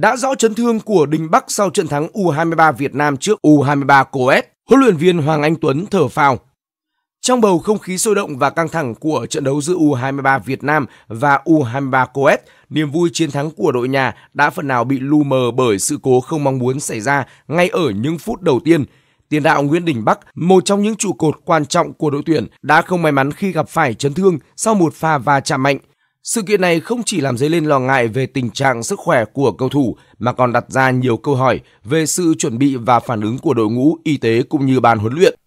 đã rõ chấn thương của Đình Bắc sau trận thắng U23 Việt Nam trước U23 Coes, huấn luyện viên Hoàng Anh Tuấn thở phào. Trong bầu không khí sôi động và căng thẳng của trận đấu giữa U23 Việt Nam và U23 Coes, niềm vui chiến thắng của đội nhà đã phần nào bị lu mờ bởi sự cố không mong muốn xảy ra ngay ở những phút đầu tiên. Tiền đạo Nguyễn Đình Bắc, một trong những trụ cột quan trọng của đội tuyển, đã không may mắn khi gặp phải chấn thương sau một pha va chạm mạnh. Sự kiện này không chỉ làm dấy lên lo ngại về tình trạng sức khỏe của cầu thủ mà còn đặt ra nhiều câu hỏi về sự chuẩn bị và phản ứng của đội ngũ y tế cũng như ban huấn luyện.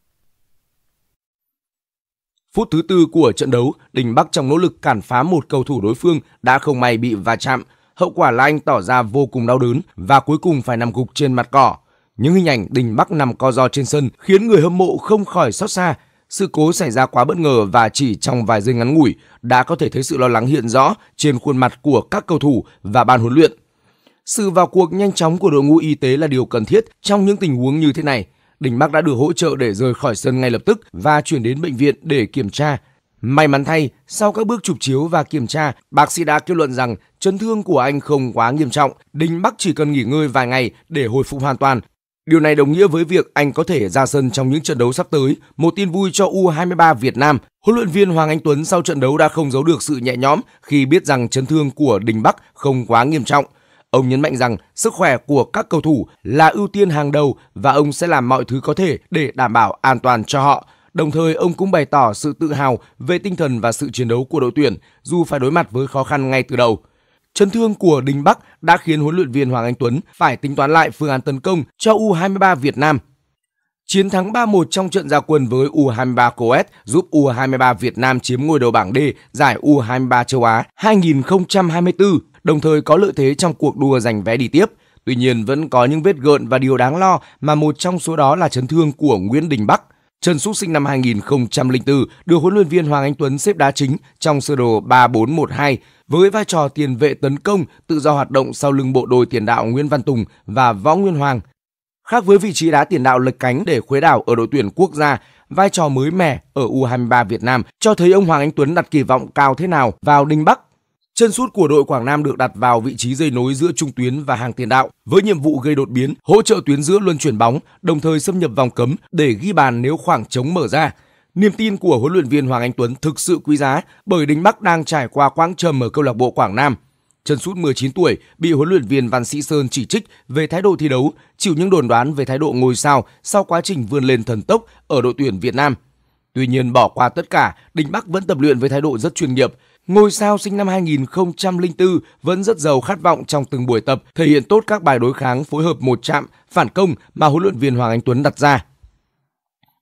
Phút thứ tư của trận đấu, Đình Bắc trong nỗ lực cản phá một cầu thủ đối phương đã không may bị va chạm. Hậu quả là anh tỏ ra vô cùng đau đớn và cuối cùng phải nằm gục trên mặt cỏ. Những hình ảnh Đình Bắc nằm co ro trên sân khiến người hâm mộ không khỏi xót xa sự cố xảy ra quá bất ngờ và chỉ trong vài giây ngắn ngủi đã có thể thấy sự lo lắng hiện rõ trên khuôn mặt của các cầu thủ và ban huấn luyện. Sự vào cuộc nhanh chóng của đội ngũ y tế là điều cần thiết trong những tình huống như thế này. Đình Bắc đã được hỗ trợ để rời khỏi sân ngay lập tức và chuyển đến bệnh viện để kiểm tra. May mắn thay, sau các bước chụp chiếu và kiểm tra, bác sĩ đã kết luận rằng chấn thương của anh không quá nghiêm trọng. Đinh Bắc chỉ cần nghỉ ngơi vài ngày để hồi phục hoàn toàn Điều này đồng nghĩa với việc anh có thể ra sân trong những trận đấu sắp tới, một tin vui cho U23 Việt Nam. Huấn luyện viên Hoàng Anh Tuấn sau trận đấu đã không giấu được sự nhẹ nhõm khi biết rằng chấn thương của Đình Bắc không quá nghiêm trọng. Ông nhấn mạnh rằng sức khỏe của các cầu thủ là ưu tiên hàng đầu và ông sẽ làm mọi thứ có thể để đảm bảo an toàn cho họ. Đồng thời, ông cũng bày tỏ sự tự hào về tinh thần và sự chiến đấu của đội tuyển dù phải đối mặt với khó khăn ngay từ đầu. Chấn thương của Đình Bắc đã khiến huấn luyện viên Hoàng Anh Tuấn phải tính toán lại phương án tấn công cho U23 Việt Nam. Chiến thắng 3-1 trong trận gia quân với U23 Coet giúp U23 Việt Nam chiếm ngôi đầu bảng D giải U23 châu Á 2024, đồng thời có lợi thế trong cuộc đua giành vé đi tiếp. Tuy nhiên vẫn có những vết gợn và điều đáng lo mà một trong số đó là chấn thương của Nguyễn Đình Bắc. Trần Súc sinh năm 2004 được huấn luyện viên Hoàng Anh Tuấn xếp đá chính trong sơ đồ 3412 với vai trò tiền vệ tấn công tự do hoạt động sau lưng bộ đôi tiền đạo Nguyễn Văn Tùng và Võ Nguyên Hoàng. Khác với vị trí đá tiền đạo lệch cánh để khuế đảo ở đội tuyển quốc gia, vai trò mới mẻ ở U23 Việt Nam cho thấy ông Hoàng Anh Tuấn đặt kỳ vọng cao thế nào vào Đinh Bắc. Chân sút của đội Quảng Nam được đặt vào vị trí dây nối giữa trung tuyến và hàng tiền đạo với nhiệm vụ gây đột biến, hỗ trợ tuyến giữa luân chuyển bóng, đồng thời xâm nhập vòng cấm để ghi bàn nếu khoảng trống mở ra. Niềm tin của huấn luyện viên Hoàng Anh Tuấn thực sự quý giá bởi Đinh Bắc đang trải qua quãng trầm ở câu lạc bộ Quảng Nam. Trần Sút 19 tuổi bị huấn luyện viên Văn Sĩ Sơn chỉ trích về thái độ thi đấu, chịu những đồn đoán về thái độ ngôi sao sau quá trình vươn lên thần tốc ở đội tuyển Việt Nam. Tuy nhiên bỏ qua tất cả, Đinh Bắc vẫn tập luyện với thái độ rất chuyên nghiệp. Ngôi sao sinh năm 2004 vẫn rất giàu khát vọng trong từng buổi tập, thể hiện tốt các bài đối kháng phối hợp một chạm, phản công mà huấn luyện viên Hoàng Anh Tuấn đặt ra.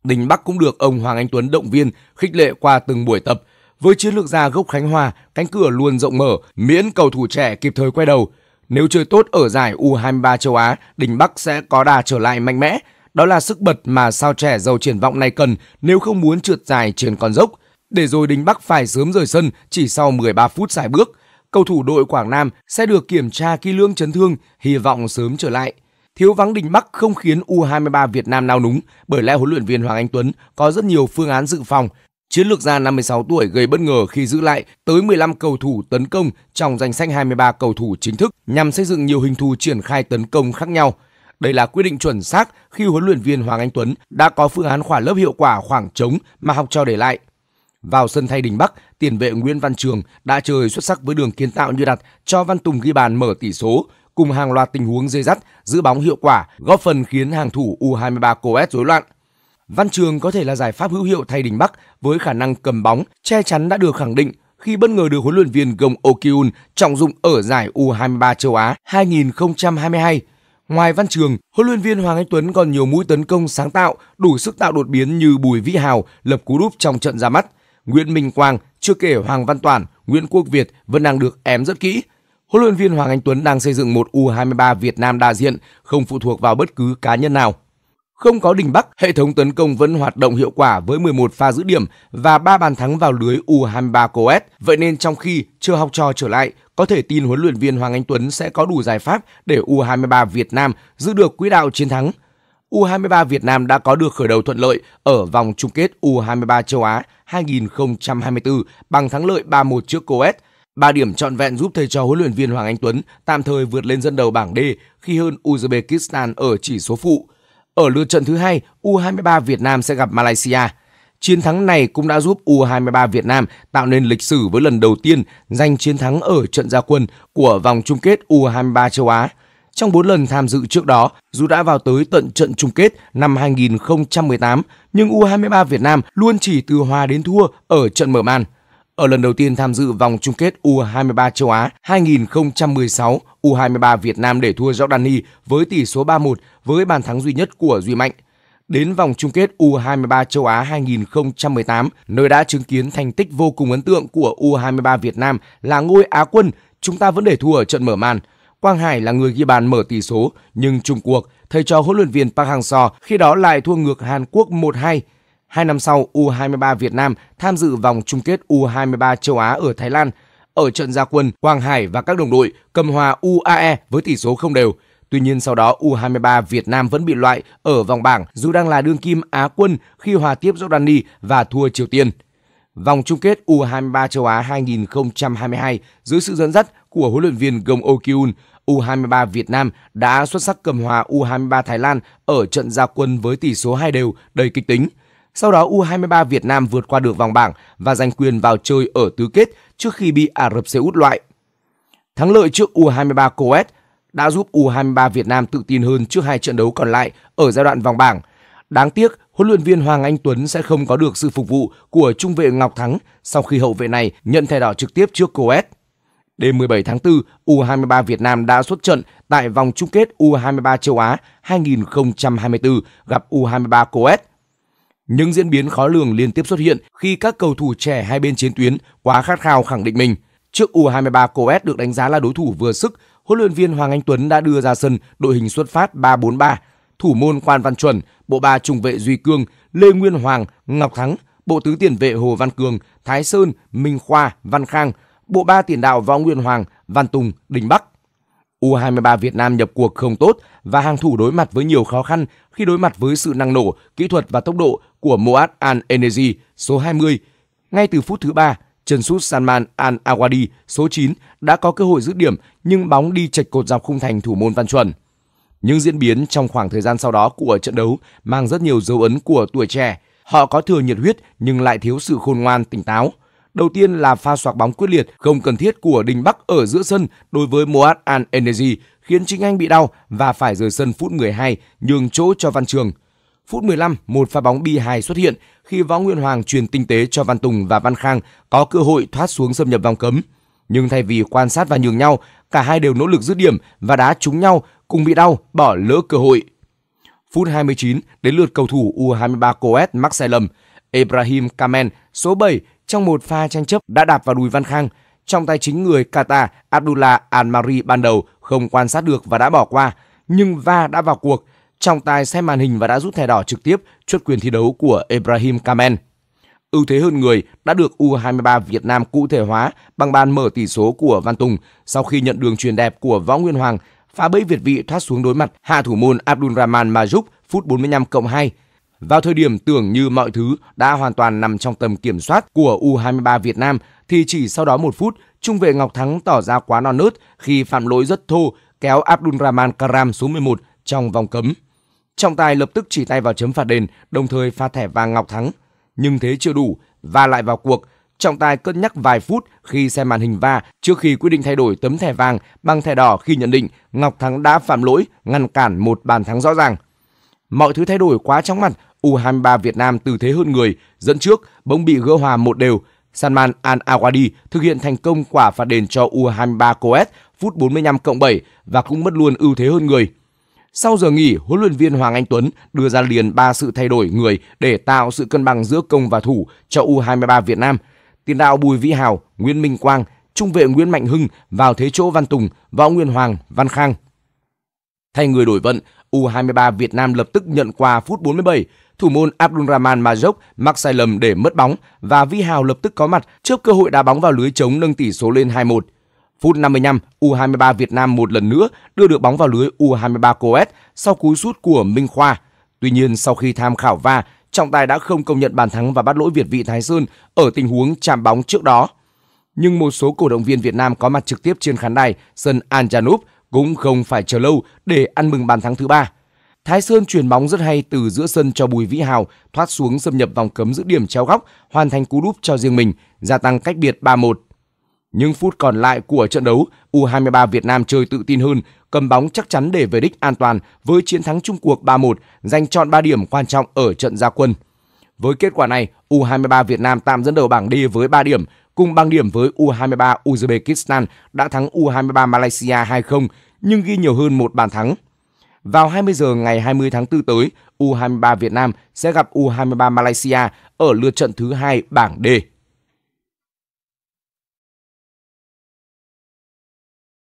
Đình Bắc cũng được ông Hoàng Anh Tuấn động viên, khích lệ qua từng buổi tập. Với chiến lược gia gốc Khánh Hòa, cánh cửa luôn rộng mở, miễn cầu thủ trẻ kịp thời quay đầu. Nếu chơi tốt ở giải U23 châu Á, Đình Bắc sẽ có đà trở lại mạnh mẽ. Đó là sức bật mà sao trẻ giàu triển vọng này cần nếu không muốn trượt dài trên con dốc. Để rồi Đình Bắc phải sớm rời sân chỉ sau 13 phút giải bước. Cầu thủ đội Quảng Nam sẽ được kiểm tra kỹ lưỡng chấn thương, hy vọng sớm trở lại. Thiếu vắng Đình Bắc không khiến U23 Việt Nam nao núng, bởi lẽ huấn luyện viên Hoàng Anh Tuấn có rất nhiều phương án dự phòng. Chiến lược gia 56 tuổi gây bất ngờ khi giữ lại tới 15 cầu thủ tấn công trong danh sách 23 cầu thủ chính thức nhằm xây dựng nhiều hình thù triển khai tấn công khác nhau. Đây là quyết định chuẩn xác khi huấn luyện viên Hoàng Anh Tuấn đã có phương án khỏa lớp hiệu quả khoảng trống mà học trò để lại. Vào sân thay Đình Bắc, tiền vệ Nguyễn Văn Trường đã chơi xuất sắc với đường kiến tạo như đặt cho Văn Tùng ghi bàn mở tỷ số cùng hàng loạt tình huống dây dắt, giữ bóng hiệu quả, góp phần khiến hàng thủ U23 Coes rối loạn. Văn Trường có thể là giải pháp hữu hiệu thay Đình Bắc với khả năng cầm bóng, che chắn đã được khẳng định khi bất ngờ được huấn luyện viên Gong Okiun trọng dụng ở giải U23 châu Á 2022. Ngoài Văn Trường, huấn luyện viên Hoàng Anh Tuấn còn nhiều mũi tấn công sáng tạo, đủ sức tạo đột biến như Bùi Vĩ Hào lập cú đúp trong trận ra mắt. Nguyễn Minh Quang, chưa kể Hoàng Văn Toàn, Nguyễn Quốc Việt vẫn đang được ém rất kỹ, huấn luyện viên Hoàng Anh Tuấn đang xây dựng một U23 Việt Nam đa diện, không phụ thuộc vào bất cứ cá nhân nào. Không có Đình Bắc, hệ thống tấn công vẫn hoạt động hiệu quả với 11 pha giữ điểm và 3 bàn thắng vào lưới U23 Coet. Vậy nên trong khi chưa học trò trở lại, có thể tin huấn luyện viên Hoàng Anh Tuấn sẽ có đủ giải pháp để U23 Việt Nam giữ được quỹ đạo chiến thắng. U23 Việt Nam đã có được khởi đầu thuận lợi ở vòng chung kết U23 châu Á 2024 bằng thắng lợi 3-1 trước Coet 3 điểm trọn vẹn giúp thầy trò huấn luyện viên Hoàng Anh Tuấn tạm thời vượt lên dẫn đầu bảng D khi hơn Uzbekistan ở chỉ số phụ. Ở lượt trận thứ hai, U23 Việt Nam sẽ gặp Malaysia. Chiến thắng này cũng đã giúp U23 Việt Nam tạo nên lịch sử với lần đầu tiên giành chiến thắng ở trận gia quân của vòng chung kết U23 châu Á. Trong 4 lần tham dự trước đó, dù đã vào tới tận trận chung kết năm 2018, nhưng U23 Việt Nam luôn chỉ từ hòa đến thua ở trận mở màn ở lần đầu tiên tham dự vòng chung kết U23 châu Á 2016 U23 Việt Nam để thua Jordani với tỷ số 3-1 với bàn thắng duy nhất của Duy Mạnh. Đến vòng chung kết U23 châu Á 2018, nơi đã chứng kiến thành tích vô cùng ấn tượng của U23 Việt Nam là ngôi Á quân, chúng ta vẫn để thua ở trận mở màn. Quang Hải là người ghi bàn mở tỷ số, nhưng chung cuộc, thầy trò huấn luyện viên Park Hang-seo khi đó lại thua ngược Hàn Quốc 1-2 Hai năm sau, U23 Việt Nam tham dự vòng chung kết U23 châu Á ở Thái Lan. Ở trận gia quân, Hoàng Hải và các đồng đội cầm hòa UAE với tỷ số không đều. Tuy nhiên sau đó U23 Việt Nam vẫn bị loại ở vòng bảng dù đang là đương kim Á quân khi hòa tiếp Jordani và thua Triều Tiên. Vòng chung kết U23 châu Á 2022 dưới sự dẫn dắt của huấn luyện viên Gong Oh Kyun, U23 Việt Nam đã xuất sắc cầm hòa U23 Thái Lan ở trận gia quân với tỷ số 2 đều đầy kịch tính. Sau đó U23 Việt Nam vượt qua được vòng bảng và giành quyền vào chơi ở tứ kết trước khi bị Ả Rập Xê Út loại. Thắng lợi trước U23 Coes đã giúp U23 Việt Nam tự tin hơn trước hai trận đấu còn lại ở giai đoạn vòng bảng. Đáng tiếc, huấn luyện viên Hoàng Anh Tuấn sẽ không có được sự phục vụ của trung vệ Ngọc Thắng sau khi hậu vệ này nhận thẻ đỏ trực tiếp trước Coes. Đêm 17 tháng 4, U23 Việt Nam đã xuất trận tại vòng chung kết U23 châu Á 2024 gặp U23 Coes những diễn biến khó lường liên tiếp xuất hiện khi các cầu thủ trẻ hai bên chiến tuyến quá khát khao khẳng định mình. Trước U23 Coes được đánh giá là đối thủ vừa sức, huấn luyện viên Hoàng Anh Tuấn đã đưa ra sân đội hình xuất phát 3-4-3, thủ môn Quan Văn Chuẩn, bộ ba trung vệ Duy Cương, Lê Nguyên Hoàng, Ngọc Thắng, bộ tứ tiền vệ Hồ Văn Cường, Thái Sơn, Minh Khoa, Văn Khang, bộ ba tiền đạo Võ Nguyên Hoàng, Văn Tùng, Đình Bắc. U23 Việt Nam nhập cuộc không tốt và hàng thủ đối mặt với nhiều khó khăn khi đối mặt với sự năng nổ, kỹ thuật và tốc độ của Moat Al Energy số 20. Ngay từ phút thứ 3, Trần Sút Sanman Al Awadi số 9 đã có cơ hội giữ điểm nhưng bóng đi chệch cột dọc khung thành thủ môn Văn Chuẩn. Những diễn biến trong khoảng thời gian sau đó của trận đấu mang rất nhiều dấu ấn của tuổi trẻ. Họ có thừa nhiệt huyết nhưng lại thiếu sự khôn ngoan, tỉnh táo – Đầu tiên là pha xoạc bóng quyết liệt không cần thiết của Đình Bắc ở giữa sân đối với Moat Al Energy khiến chính anh bị đau và phải rời sân phút 12 nhường chỗ cho Văn Trường. Phút 15, một pha bóng bi hài xuất hiện khi Võ Nguyên Hoàng truyền tinh tế cho Văn Tùng và Văn Khang có cơ hội thoát xuống xâm nhập vòng cấm. Nhưng thay vì quan sát và nhường nhau, cả hai đều nỗ lực dứt điểm và đá trúng nhau cùng bị đau bỏ lỡ cơ hội. Phút 29, đến lượt cầu thủ U23 Coet mắc sai lầm. Ibrahim Kamen, số 7, trong một pha tranh chấp đã đạp vào đùi Văn Khang. Trong tay chính người Qatar Abdullah Almari ban đầu không quan sát được và đã bỏ qua, nhưng Va đã vào cuộc. Trong tay xem màn hình và đã rút thẻ đỏ trực tiếp chốt quyền thi đấu của Ibrahim Kamen. Ưu thế hơn người đã được U23 Việt Nam cụ thể hóa bằng bàn mở tỷ số của Văn Tùng sau khi nhận đường truyền đẹp của Võ Nguyên Hoàng phá bẫy Việt vị thoát xuống đối mặt hạ thủ môn Abdulrahman Majuk phút 45 cộng 2. Vào thời điểm tưởng như mọi thứ đã hoàn toàn nằm trong tầm kiểm soát của U23 Việt Nam thì chỉ sau đó một phút, trung vệ Ngọc Thắng tỏ ra quá non nớt khi phạm lỗi rất thô kéo Abdul Rahman Karam số 11 trong vòng cấm. Trọng tài lập tức chỉ tay vào chấm phạt đền, đồng thời pha thẻ vàng Ngọc Thắng. Nhưng thế chưa đủ, và lại vào cuộc, trọng tài cân nhắc vài phút khi xem màn hình va trước khi quyết định thay đổi tấm thẻ vàng bằng thẻ đỏ khi nhận định Ngọc Thắng đã phạm lỗi ngăn cản một bàn thắng rõ ràng. Mọi thứ thay đổi quá chóng mặt, U23 Việt Nam từ thế hơn người, dẫn trước, bỗng bị gỡ hòa một đều. Salman Al Awadi thực hiện thành công quả phạt đền cho U23 Coes phút 45 cộng 7 và cũng mất luôn ưu thế hơn người. Sau giờ nghỉ, huấn luyện viên Hoàng Anh Tuấn đưa ra liền 3 sự thay đổi người để tạo sự cân bằng giữa công và thủ cho U23 Việt Nam. Tiền đạo Bùi Vĩ Hào, Nguyễn Minh Quang, trung vệ Nguyễn Mạnh Hưng vào thế chỗ Văn Tùng, Võ Nguyên Hoàng, Văn Khang. Thay người đổi vận, U23 Việt Nam lập tức nhận quà phút 47, thủ môn Abdulrahman Majok mắc sai lầm để mất bóng và Vi Hào lập tức có mặt trước cơ hội đá bóng vào lưới chống nâng tỷ số lên 2-1. Phút 55, U23 Việt Nam một lần nữa đưa được bóng vào lưới U23 Coet sau cú sút của Minh Khoa. Tuy nhiên, sau khi tham khảo va, trọng tài đã không công nhận bàn thắng và bắt lỗi Việt vị Thái Sơn ở tình huống chạm bóng trước đó. Nhưng một số cổ động viên Việt Nam có mặt trực tiếp trên khán đài sân Anjanup cũng không phải chờ lâu để ăn mừng bàn thắng thứ ba. Thái Sơn chuyển bóng rất hay từ giữa sân cho Bùi Vĩ Hào, thoát xuống xâm nhập vòng cấm giữ điểm treo góc, hoàn thành cú đúp cho riêng mình, gia tăng cách biệt 3-1. Những phút còn lại của trận đấu, U23 Việt Nam chơi tự tin hơn, cầm bóng chắc chắn để về đích an toàn với chiến thắng chung cuộc 3-1, giành chọn 3 điểm quan trọng ở trận gia quân. Với kết quả này, U23 Việt Nam tạm dẫn đầu bảng D với 3 điểm, cùng bằng điểm với U23 Uzbekistan đã thắng U23 Malaysia 2-0 nhưng ghi nhiều hơn một bàn thắng. Vào 20 giờ ngày 20 tháng 4 tới, U23 Việt Nam sẽ gặp U23 Malaysia ở lượt trận thứ hai bảng D.